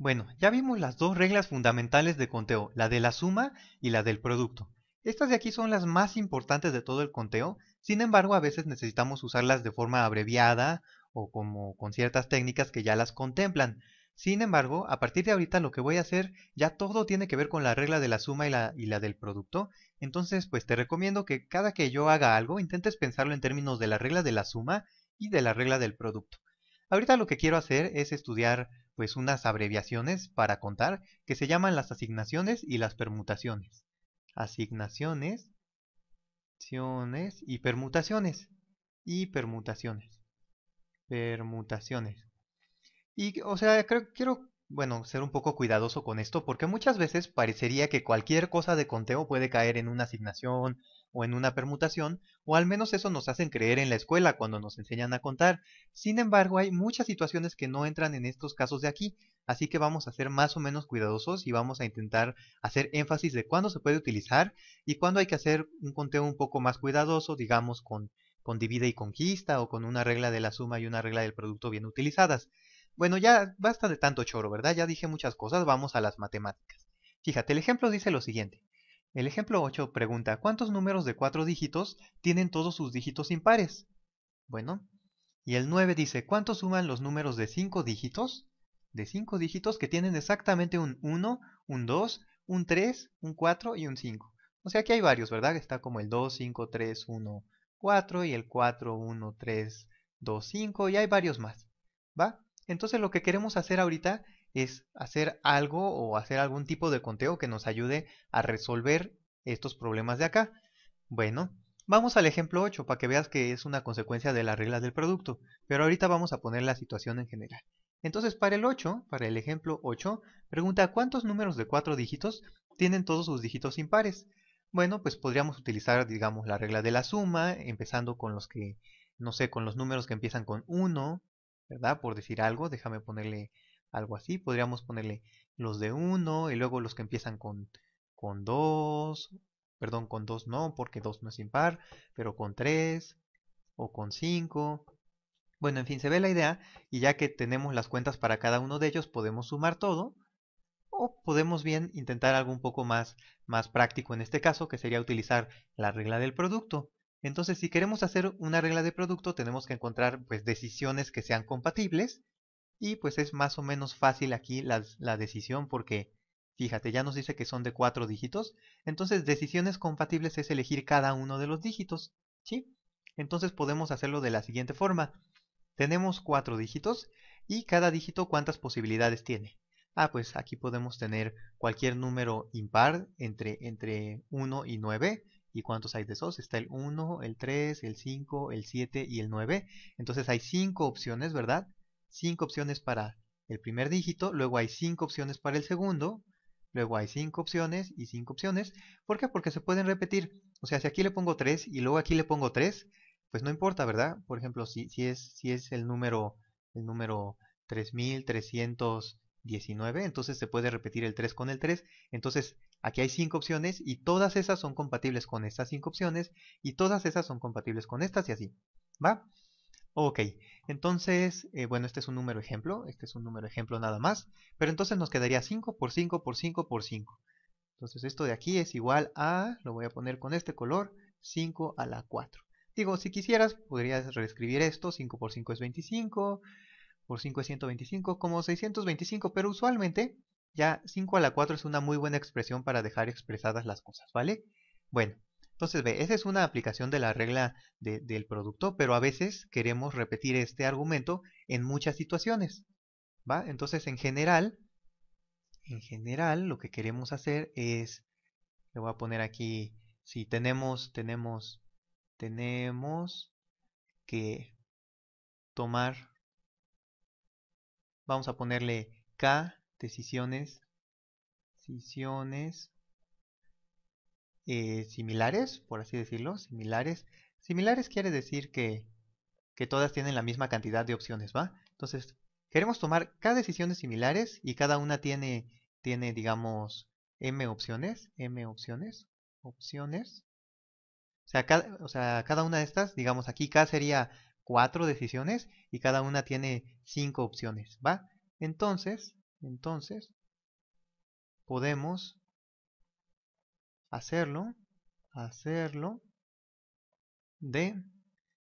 Bueno, ya vimos las dos reglas fundamentales de conteo, la de la suma y la del producto. Estas de aquí son las más importantes de todo el conteo, sin embargo a veces necesitamos usarlas de forma abreviada o como con ciertas técnicas que ya las contemplan. Sin embargo, a partir de ahorita lo que voy a hacer ya todo tiene que ver con la regla de la suma y la, y la del producto, entonces pues te recomiendo que cada que yo haga algo intentes pensarlo en términos de la regla de la suma y de la regla del producto. Ahorita lo que quiero hacer es estudiar pues unas abreviaciones para contar que se llaman las asignaciones y las permutaciones. Asignaciones y permutaciones. Y permutaciones. Permutaciones. Y, o sea, creo, quiero bueno, ser un poco cuidadoso con esto, porque muchas veces parecería que cualquier cosa de conteo puede caer en una asignación o en una permutación, o al menos eso nos hacen creer en la escuela cuando nos enseñan a contar. Sin embargo, hay muchas situaciones que no entran en estos casos de aquí, así que vamos a ser más o menos cuidadosos y vamos a intentar hacer énfasis de cuándo se puede utilizar y cuándo hay que hacer un conteo un poco más cuidadoso, digamos con, con divide y conquista o con una regla de la suma y una regla del producto bien utilizadas. Bueno, ya basta de tanto choro, ¿verdad? Ya dije muchas cosas, vamos a las matemáticas. Fíjate, el ejemplo dice lo siguiente. El ejemplo 8 pregunta, ¿cuántos números de 4 dígitos tienen todos sus dígitos impares? Bueno, y el 9 dice, ¿Cuántos suman los números de 5 dígitos? De 5 dígitos que tienen exactamente un 1, un 2, un 3, un 4 y un 5. O sea, aquí hay varios, ¿verdad? Está como el 2, 5, 3, 1, 4 y el 4, 1, 3, 2, 5 y hay varios más. ¿Va? Entonces lo que queremos hacer ahorita es hacer algo o hacer algún tipo de conteo que nos ayude a resolver estos problemas de acá. Bueno, vamos al ejemplo 8 para que veas que es una consecuencia de la regla del producto, pero ahorita vamos a poner la situación en general. Entonces para el 8, para el ejemplo 8, pregunta cuántos números de 4 dígitos tienen todos sus dígitos impares. Bueno, pues podríamos utilizar, digamos, la regla de la suma, empezando con los que, no sé, con los números que empiezan con 1, ¿verdad? Por decir algo, déjame ponerle algo así, podríamos ponerle los de 1 y luego los que empiezan con, con 2, perdón, con 2 no, porque 2 no es impar, pero con 3 o con 5. Bueno, en fin, se ve la idea y ya que tenemos las cuentas para cada uno de ellos, podemos sumar todo o podemos bien intentar algo un poco más, más práctico en este caso, que sería utilizar la regla del producto. Entonces, si queremos hacer una regla de producto, tenemos que encontrar pues, decisiones que sean compatibles. Y pues es más o menos fácil aquí la, decisión porque, fíjate, ya nos dice que son de cuatro dígitos. Entonces, decisiones compatibles es elegir cada uno de los dígitos. ¿sí? Entonces podemos hacerlo de la siguiente forma. Tenemos cuatro dígitos y cada dígito cuántas posibilidades tiene. Ah, pues aquí podemos tener cualquier número impar entre, entre 1 y 9 ¿Y cuántos hay de esos? Está el 1, el 3, el 5, el 7 y el 9. Entonces hay 5 opciones, ¿verdad? 5 opciones para el primer dígito, luego hay 5 opciones para el segundo, luego hay 5 opciones y 5 opciones. ¿Por qué? Porque se pueden repetir. O sea, si aquí le pongo 3 y luego aquí le pongo 3, pues no importa, ¿verdad? Por ejemplo, si, si, es, si es el número, el número 3300 19, entonces se puede repetir el 3 con el 3, entonces aquí hay 5 opciones y todas esas son compatibles con estas 5 opciones y todas esas son compatibles con estas y así, ¿va? Ok, entonces, eh, bueno, este es un número ejemplo, este es un número ejemplo nada más, pero entonces nos quedaría 5 por 5 por 5 por 5. Entonces esto de aquí es igual a, lo voy a poner con este color, 5 a la 4. Digo, si quisieras, podrías reescribir esto, 5 por 5 es 25, por 5 es 125, como 625, pero usualmente ya 5 a la 4 es una muy buena expresión para dejar expresadas las cosas, ¿vale? Bueno, entonces ve, esa es una aplicación de la regla del producto, pero a veces queremos repetir este argumento en muchas situaciones, ¿va? Entonces en general, en general lo que queremos hacer es, le voy a poner aquí, si tenemos, tenemos, tenemos que tomar Vamos a ponerle K, decisiones, decisiones eh, similares, por así decirlo, similares. Similares quiere decir que, que todas tienen la misma cantidad de opciones, ¿va? Entonces, queremos tomar K decisiones similares y cada una tiene, tiene digamos, M opciones, M opciones, opciones. O sea, o sea, cada una de estas, digamos, aquí K sería cuatro decisiones y cada una tiene cinco opciones, ¿va? Entonces, entonces, podemos hacerlo, hacerlo de,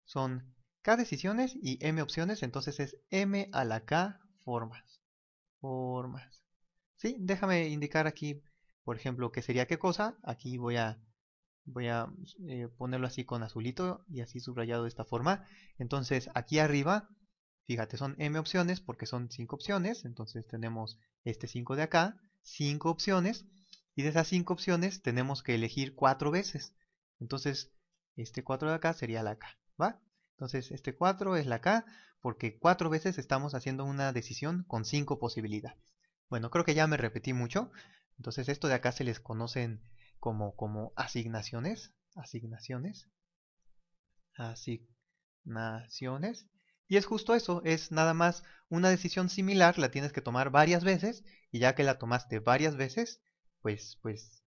son K decisiones y M opciones, entonces es M a la K formas, formas. Sí, déjame indicar aquí, por ejemplo, qué sería qué cosa, aquí voy a voy a eh, ponerlo así con azulito y así subrayado de esta forma. Entonces aquí arriba, fíjate, son m opciones porque son 5 opciones, entonces tenemos este 5 de acá, 5 opciones, y de esas 5 opciones tenemos que elegir 4 veces. Entonces este 4 de acá sería la K, ¿va? Entonces este 4 es la K porque 4 veces estamos haciendo una decisión con 5 posibilidades. Bueno, creo que ya me repetí mucho. Entonces esto de acá se les conocen como, como asignaciones, asignaciones, asignaciones. Y es justo eso, es nada más una decisión similar, la tienes que tomar varias veces y ya que la tomaste varias veces, pues, pues,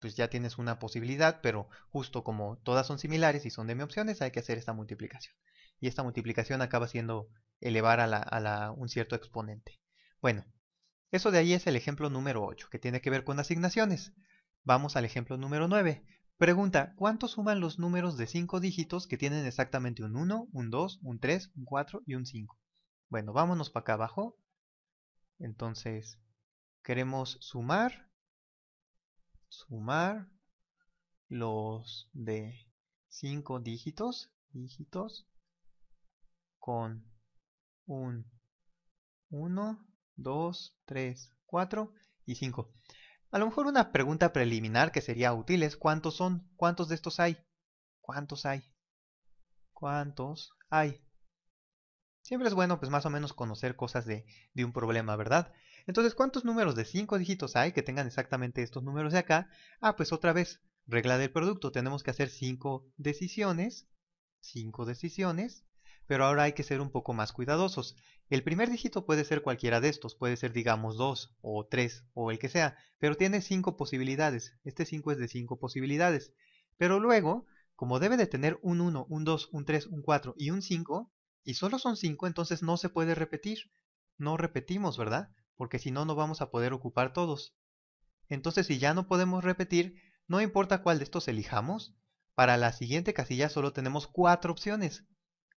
pues ya tienes una posibilidad, pero justo como todas son similares y son de mi opciones, hay que hacer esta multiplicación. Y esta multiplicación acaba siendo elevar a, la, a la, un cierto exponente. Bueno, eso de ahí es el ejemplo número 8, que tiene que ver con asignaciones. Vamos al ejemplo número 9. Pregunta, ¿cuánto suman los números de 5 dígitos que tienen exactamente un 1, un 2, un 3, un 4 y un 5? Bueno, vámonos para acá abajo. Entonces, queremos sumar, sumar los de 5 dígitos, dígitos, con un 1, 2, 3, 4 y 5. A lo mejor una pregunta preliminar que sería útil es ¿cuántos son? ¿Cuántos de estos hay? ¿Cuántos hay? ¿Cuántos hay? Siempre es bueno pues más o menos conocer cosas de, de un problema, ¿verdad? Entonces, ¿cuántos números de 5 dígitos hay que tengan exactamente estos números de acá? Ah, pues otra vez, regla del producto, tenemos que hacer 5 decisiones, 5 decisiones, pero ahora hay que ser un poco más cuidadosos. El primer dígito puede ser cualquiera de estos, puede ser digamos 2 o 3 o el que sea, pero tiene 5 posibilidades. Este 5 es de 5 posibilidades. Pero luego, como debe de tener un 1, un 2, un 3, un 4 y un 5, y solo son 5, entonces no se puede repetir. No repetimos, ¿verdad? Porque si no, no vamos a poder ocupar todos. Entonces, si ya no podemos repetir, no importa cuál de estos elijamos, para la siguiente casilla solo tenemos cuatro opciones.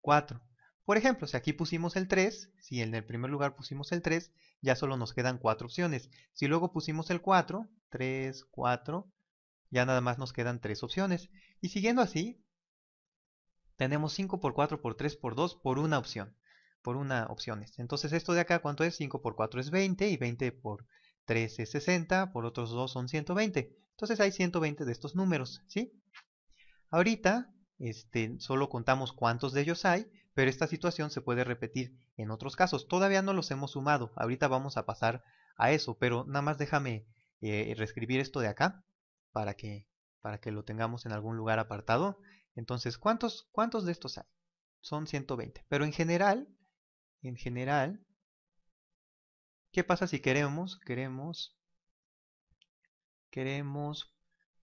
4. Por ejemplo, si aquí pusimos el 3, si en el primer lugar pusimos el 3, ya solo nos quedan 4 opciones. Si luego pusimos el 4, 3, 4, ya nada más nos quedan 3 opciones. Y siguiendo así, tenemos 5 por 4 por 3 por 2 por una opción. Por una opciones. Entonces esto de acá, ¿cuánto es? 5 por 4 es 20 y 20 por 3 es 60, por otros 2 son 120. Entonces hay 120 de estos números, ¿sí? Ahorita este, solo contamos cuántos de ellos hay, pero esta situación se puede repetir en otros casos. Todavía no los hemos sumado, ahorita vamos a pasar a eso, pero nada más déjame eh, reescribir esto de acá para que, para que lo tengamos en algún lugar apartado. Entonces, ¿cuántos, cuántos de estos hay? Son 120, pero en general, en general, ¿qué pasa si queremos, queremos, queremos,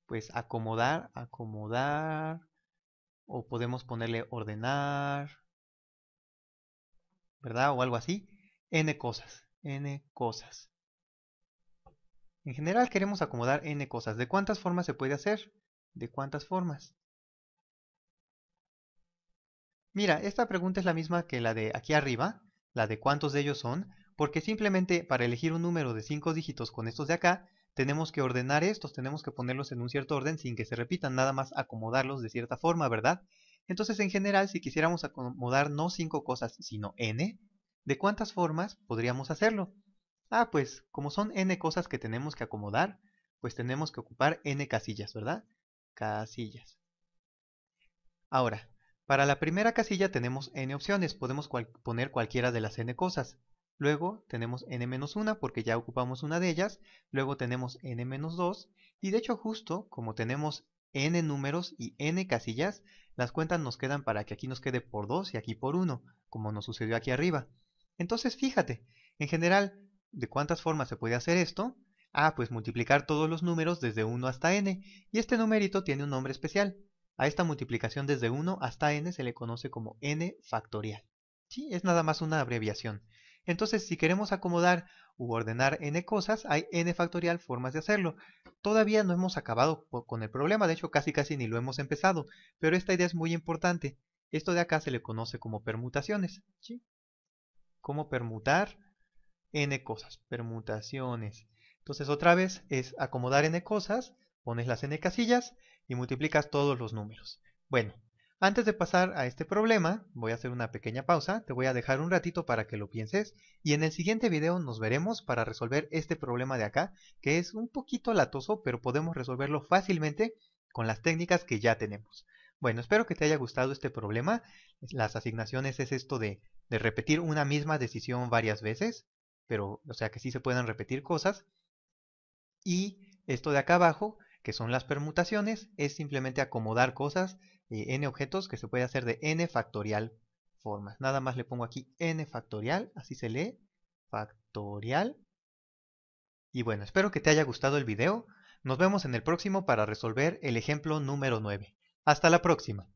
pues acomodar, acomodar, o podemos ponerle ordenar, ¿verdad? O algo así. N cosas, N cosas. En general queremos acomodar N cosas. ¿De cuántas formas se puede hacer? ¿De cuántas formas? Mira, esta pregunta es la misma que la de aquí arriba, la de cuántos de ellos son, porque simplemente para elegir un número de 5 dígitos con estos de acá, tenemos que ordenar estos, tenemos que ponerlos en un cierto orden sin que se repitan, nada más acomodarlos de cierta forma, ¿verdad? Entonces, en general, si quisiéramos acomodar no cinco cosas, sino n, ¿de cuántas formas podríamos hacerlo? Ah, pues, como son n cosas que tenemos que acomodar, pues tenemos que ocupar n casillas, ¿verdad? Casillas. Ahora, para la primera casilla tenemos n opciones, podemos poner cualquiera de las n cosas. Luego tenemos n-1 porque ya ocupamos una de ellas. Luego tenemos n-2. Y de hecho justo como tenemos n números y n casillas, las cuentas nos quedan para que aquí nos quede por 2 y aquí por 1, como nos sucedió aquí arriba. Entonces fíjate, en general, ¿de cuántas formas se puede hacer esto? Ah, pues multiplicar todos los números desde 1 hasta n, y este numerito tiene un nombre especial. A esta multiplicación desde 1 hasta n se le conoce como n factorial. Sí, es nada más una abreviación. Entonces, si queremos acomodar u ordenar n cosas, hay n factorial formas de hacerlo. Todavía no hemos acabado con el problema, de hecho casi casi ni lo hemos empezado, pero esta idea es muy importante. Esto de acá se le conoce como permutaciones. ¿Cómo permutar n cosas? Permutaciones. Entonces otra vez es acomodar n cosas, pones las n casillas y multiplicas todos los números. Bueno, antes de pasar a este problema, voy a hacer una pequeña pausa, te voy a dejar un ratito para que lo pienses y en el siguiente video nos veremos para resolver este problema de acá, que es un poquito latoso, pero podemos resolverlo fácilmente con las técnicas que ya tenemos. Bueno, espero que te haya gustado este problema. Las asignaciones es esto de, repetir una misma decisión varias veces, pero o sea que sí se pueden repetir cosas. Y esto de acá abajo, que son las permutaciones, es simplemente acomodar cosas eh, n objetos que se puede hacer de n factorial formas. Nada más le pongo aquí n factorial, así se lee, factorial. Y bueno, espero que te haya gustado el video. Nos vemos en el próximo para resolver el ejemplo número 9. Hasta la próxima.